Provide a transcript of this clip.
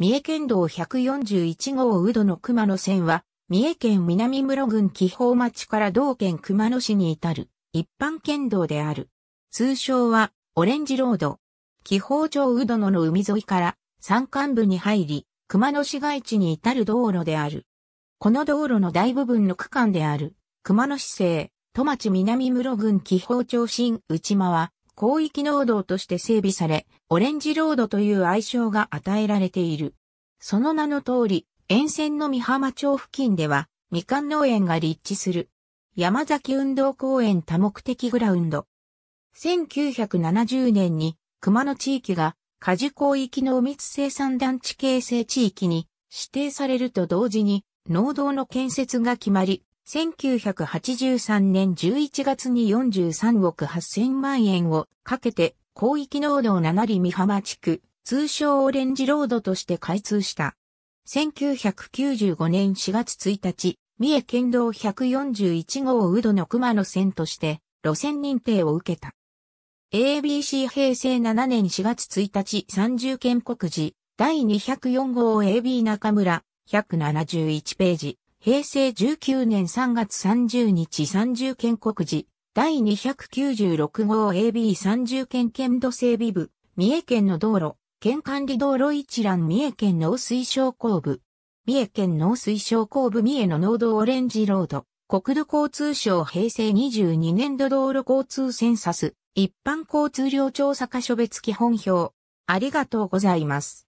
三重県道141号うどの熊野線は、三重県南室郡紀宝町から同県熊野市に至る一般県道である。通称はオレンジロード。紀宝町うどのの海沿いから山間部に入り、熊野市街地に至る道路である。この道路の大部分の区間である、熊野市西、戸町南室郡紀宝町新内間は、広域農道として整備され、オレンジロードという愛称が与えられている。その名の通り、沿線の三浜町付近では、みかん農園が立地する。山崎運動公園多目的グラウンド。1970年に熊野地域が果樹広域の密生産団地形成地域に指定されると同時に農道の建設が決まり、1983年11月に43億8000万円をかけて広域農道7里美浜地区、通称オレンジロードとして開通した。1995年4月1日、三重県道141号ウドの熊野線として路線認定を受けた。ABC 平成7年4月1日30県国時第204号 AB 中村171ページ。平成19年3月30日30県国時、第296号 AB30 県県土整備部、三重県の道路、県管理道路一覧三重県農水省工部。三重県農水省工部三重の農道オレンジロード、国土交通省平成22年度道路交通センサス、一般交通量調査箇所別基本表。ありがとうございます。